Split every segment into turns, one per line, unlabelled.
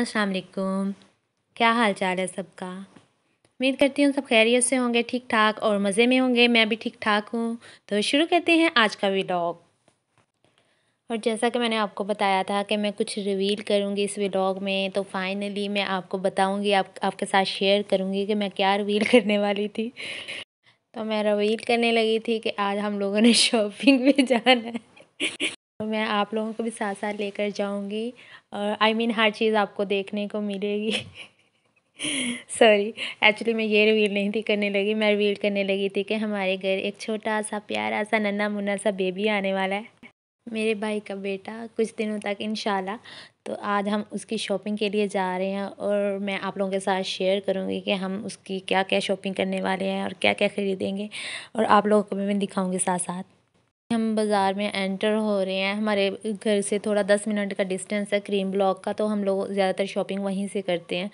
अस्सलाम वालेकुम क्या हाल चाल है सबका उम्मीद करती हूँ सब खैरियत से होंगे ठीक ठाक और मज़े में होंगे मैं भी ठीक ठाक हूँ तो शुरू करते हैं आज का व्लॉग और जैसा कि मैंने आपको बताया था कि मैं कुछ रिवील करूँगी इस व्लॉग में तो फाइनली मैं आपको बताऊँगी आप आपके साथ शेयर करूँगी कि मैं क्या रिवील करने वाली थी तो मैं रिवील करने लगी थी कि आज हम लोगों ने शॉपिंग में जाना है तो मैं आप लोगों को भी साथ साथ लेकर जाऊंगी और आई मीन हर चीज़ आपको देखने को मिलेगी सॉरी एक्चुअली मैं ये रिवील नहीं थी करने लगी मैं रिवील करने लगी थी कि हमारे घर एक छोटा सा प्यारा सा नन्ना मुन्ना सा बेबी आने वाला है मेरे भाई का बेटा कुछ दिनों तक इन तो आज हम उसकी शॉपिंग के लिए जा रहे हैं और मैं आप लोगों के साथ शेयर करूँगी कि हम उसकी क्या क्या शॉपिंग करने वाले हैं और क्या क्या ख़रीदेंगे और आप लोगों को भी मैं दिखाऊँगी साथ साथ हम बाज़ार में एंटर हो रहे हैं हमारे घर से थोड़ा दस मिनट का डिस्टेंस है क्रीम ब्लॉक का तो हम लोग ज़्यादातर शॉपिंग वहीं से करते हैं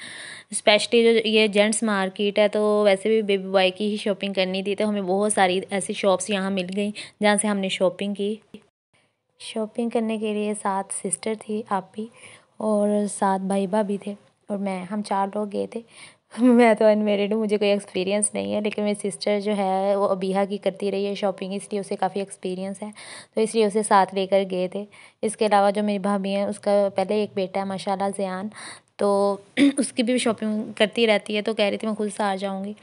स्पेशली जो ये जेंट्स मार्केट है तो वैसे भी बेबी बॉय की ही शॉपिंग करनी थी तो हमें बहुत सारी ऐसी शॉप्स यहाँ मिल गई जहाँ से हमने शॉपिंग की शॉपिंग करने के लिए सात सिस्टर थी आप भी और सात भाई भाभी थे और मैं हम चार लोग गए थे मैं तो अनमेरिड हूँ मुझे कोई एक्सपीरियंस नहीं है लेकिन मेरी सिस्टर जो है वो अबीहा की करती रही है शॉपिंग इसलिए उसे काफ़ी एक्सपीरियंस है तो इसलिए उसे साथ लेकर गए थे इसके अलावा जो मेरी भाभी हैं उसका पहले एक बेटा है माशाल्लाह ज़ियान तो उसकी भी शॉपिंग करती रहती है तो कह रही थी मैं खुद से आ जाऊँगी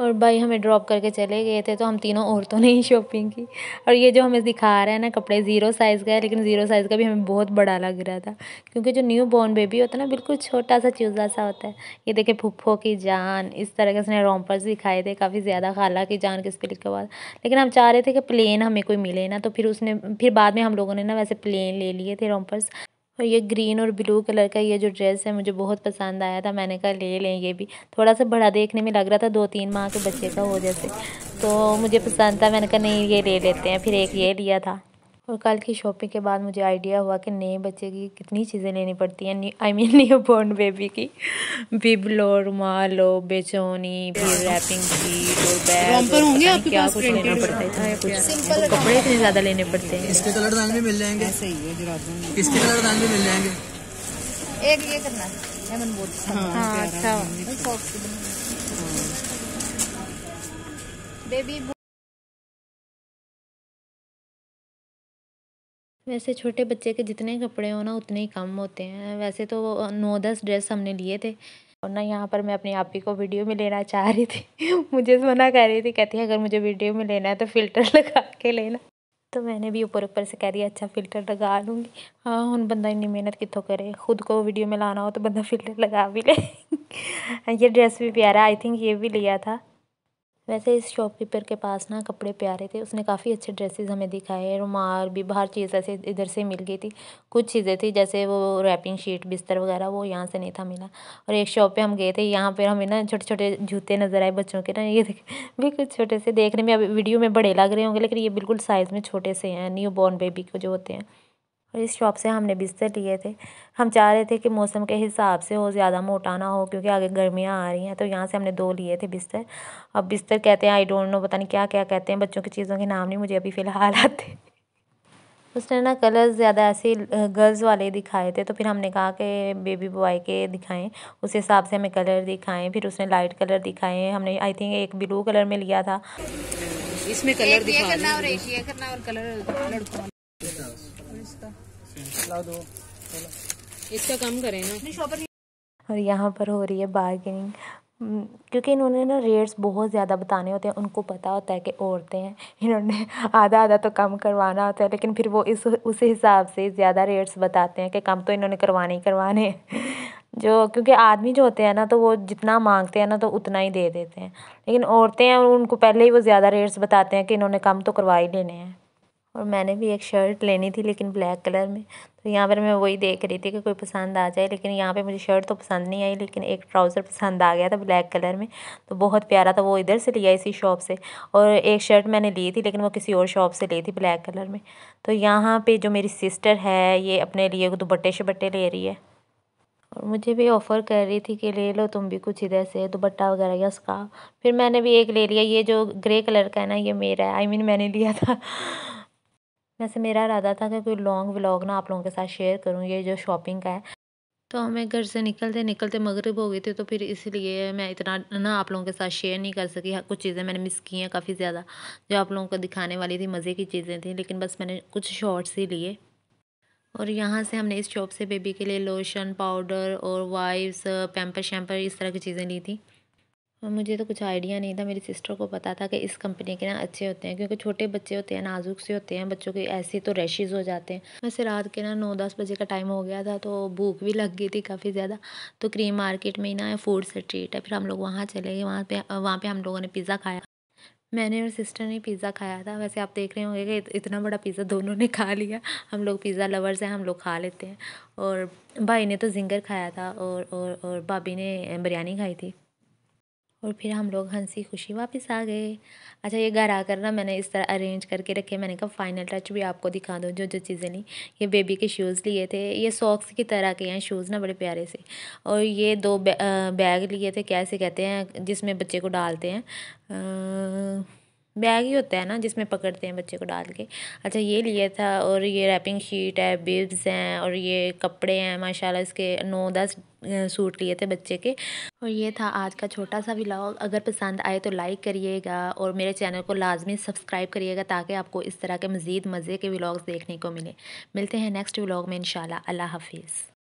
और भाई हमें ड्रॉप करके चले गए थे तो हम तीनों औरतों ने ही शॉपिंग की और ये जो हमें दिखा रहा है ना कपड़े ज़ीरो साइज़ का है लेकिन ज़ीरो साइज़ का भी हमें बहुत बड़ा लग रहा था क्योंकि जो न्यू बॉर्न बेबी होता है ना बिल्कुल छोटा सा चूजा सा होता है ये देखे फुफ्फो की जान इस तरह के उसने रोमपर्स दिखाए थे काफ़ी ज़्यादा खाला की जान किस पे बाद लेकिन हम चाह रहे थे कि प्लेन हमें कोई मिले ना तो फिर उसने फिर बाद में हम लोगों ने ना वैसे प्लेन ले लिए थे रोमपर्स और ये ग्रीन और ब्लू कलर का ये जो ड्रेस है मुझे बहुत पसंद आया था मैंने कहा ले लें ये भी थोड़ा सा बड़ा देखने में लग रहा था दो तीन माह के बच्चे का हो जैसे तो मुझे पसंद था मैंने कहा नहीं ये ले लेते हैं फिर एक ये लिया था और कल की शॉपिंग के बाद मुझे आइडिया हुआ कि नए बच्चे की कितनी चीज़ें लेनी पड़ती हैं I mean new born baby की बिब लो रुमाल लो बेचौनी फिर रैपिंग की है कपड़े इतने ज़्यादा लेने पड़ते हैं इसके कलर दान मिल जाएंगे इसके कलर दान मिल जाएंगे एक ये करना बेबी वैसे छोटे बच्चे के जितने कपड़े हो ना उतने ही कम होते हैं वैसे तो नौ दस ड्रेस हमने लिए थे और ना यहाँ पर मैं अपनी आप ही को वीडियो में लेना चाह रही थी मुझे मना कर रही थी कहती है अगर मुझे वीडियो में लेना है तो फ़िल्टर लगा के लेना तो मैंने भी ऊपर ऊपर से कह दिया अच्छा फ़िल्टर लगा लूँगी हाँ हूँ बंदा इन्नी मेहनत कितों करे खुद को वीडियो में लाना हो तो बंदा फ़िल्टर लगा भी ले ये ड्रेस भी प्यारा आई थिंक ये भी लिया था वैसे इस शॉपकीपर के पास ना कपड़े प्यारे थे उसने काफ़ी अच्छे ड्रेसेस हमें दिखाए रुमाल भी बाहर चीज़ ऐसे इधर से मिल गई थी कुछ चीज़ें थी जैसे वो रैपिंग शीट बिस्तर वगैरह वो यहाँ से नहीं था मिला और एक शॉप पे हम गए थे यहाँ पर हमें ना छोटे छोटे जूते नज़र आए बच्चों के ना ये बिल्कुल छोटे से देखने में अभी वीडियो में बड़े लग रहे होंगे लेकिन ये बिल्कुल साइज़ में छोटे से हैं न्यू बॉर्न बेबी के जो होते हैं और इस शॉप से हमने बिस्तर लिए थे हम चाह रहे थे कि मौसम के हिसाब से हो ज़्यादा मोटा ना हो क्योंकि आगे गर्मियाँ आ रही हैं तो यहाँ से हमने दो लिए थे बिस्तर अब बिस्तर कहते हैं आई डोंट नो पता नहीं क्या क्या कहते हैं बच्चों की चीज़ों के नाम नहीं मुझे अभी फ़िलहाल आते उसने ना कलर ज़्यादा ऐसे गर्ल्स वाले दिखाए थे तो फिर हमने कहा कि बेबी बॉय के दिखाएं उस हिसाब से हमें कलर दिखाएं फिर उसने लाइट कलर दिखाए हमने आई थिंक एक ब्लू कलर में लिया था इसमें कलर दिखा और कलर ला दो इसका कम करें ना और यहाँ पर हो रही है बार्गेनिंग हम्म, क्योंकि इन्होंने ना रेट्स बहुत ज़्यादा बताने होते हैं उनको पता होता है कि औरतें हैं इन्होंने आधा आधा तो कम करवाना होता है लेकिन फिर वो इस उस हिसाब से ज़्यादा रेट्स बताते हैं कि कम तो इन्होंने करवाने ही करवाने जो क्योंकि आदमी जो होते हैं ना तो वो जितना मांगते हैं ना तो उतना ही दे देते हैं लेकिन औरतें हैं उनको पहले ही वो ज़्यादा रेट्स बताते हैं कि इन्होंने कम तो करवा ही लेने हैं और मैंने भी एक शर्ट लेनी थी लेकिन ब्लैक कलर में तो यहाँ पर मैं वही देख रही थी कि कोई पसंद आ जाए लेकिन यहाँ पे मुझे शर्ट तो पसंद नहीं आई लेकिन एक ट्राउज़र पसंद आ गया था ब्लैक कलर में तो बहुत प्यारा था वो इधर से लिया इसी शॉप से और एक शर्ट मैंने ली थी लेकिन वो किसी और शॉप से ली थी ब्लैक कलर में तो यहाँ पर जो मेरी सिस्टर है ये अपने लिए दुपट्टे शपट्टे ले रही है और मुझे भी ऑफ़र कर रही थी कि ले लो तुम भी कुछ इधर से दुपट्टा वगैरह या उसका फिर मैंने भी एक ले लिया ये जो ग्रे कलर का है ना ये मेरा है आई I मीन mean, मैंने लिया था वैसे मेरा इरादा था कि कोई लॉन्ग व्लॉग ना आप लोगों के साथ शेयर करूँ ये जो शॉपिंग का है तो हमें घर से निकलते निकलते मगरब हो गई थी तो फिर इसलिए मैं इतना ना आप लोगों के साथ शेयर नहीं कर सकी हाँ, कुछ चीज़ें मैंने मिस की हैं काफ़ी ज़्यादा जो आप लोगों को दिखाने वाली थी मज़े की चीज़ें थी लेकिन बस मैंने कुछ शॉर्ट्स ही लिए और यहाँ से हमने इस शॉप से बेबी के लिए लोशन पाउडर और वाइप्स पैम्पर शैम्पर इस तरह की चीज़ें ली थी मुझे तो कुछ आइडिया नहीं था मेरी सिस्टर को पता था कि इस कंपनी के ना अच्छे होते हैं क्योंकि छोटे बच्चे होते हैं नाजुक से होते हैं बच्चों के ऐसे तो रैशेज हो जाते हैं वैसे रात के ना नौ दस बजे का टाइम हो गया था तो भूख भी लग गई थी काफ़ी ज़्यादा तो क्रीम मार्केट में ही ना फूड स्ट्रीट है फिर हम लोग वहाँ चले गए वहाँ पर वहाँ पर हम लोगों ने पिज़्ज़ा खाया मैंने और सिस्टर ने पिज़्ज़ा खाया था वैसे आप देख रहे होंगे कि इतना बड़ा पिज़्ज़ा दोनों ने खा लिया हम लोग पिज़्ज़ा लवर्स हैं हम लोग खा लेते हैं और भाई ने तो जिंगर खाया था और और और भाभी ने बिरयानी खाई थी और फिर हम लोग हंसी खुशी वापस आ गए अच्छा ये घर आकर ना मैंने इस तरह अरेंज करके रखे मैंने कहा फाइनल टच भी आपको दिखा दूँ जो जो चीज़ें ली ये बेबी के शूज़ लिए थे ये सॉक्स की तरह के हैं शूज़ ना बड़े प्यारे से और ये दो बैग लिए थे कैसे कहते हैं जिसमें बच्चे को डालते हैं बैग ही होता है ना जिसमें पकड़ते हैं बच्चे को डाल के अच्छा ये लिया था और ये रैपिंग शीट है बिब्स हैं और ये कपड़े हैं माशाल्लाह इसके नौ दस सूट लिए थे बच्चे के और ये था आज का छोटा सा व्लॉग अगर पसंद आए तो लाइक करिएगा और मेरे चैनल को लाजमी सब्सक्राइब करिएगा ताकि आपको इस तरह के मज़ीद मज़े के व्लॉग्स देखने को मिले मिलते हैं नेक्स्ट व्लॉग में इन अल्लाह हाफिज़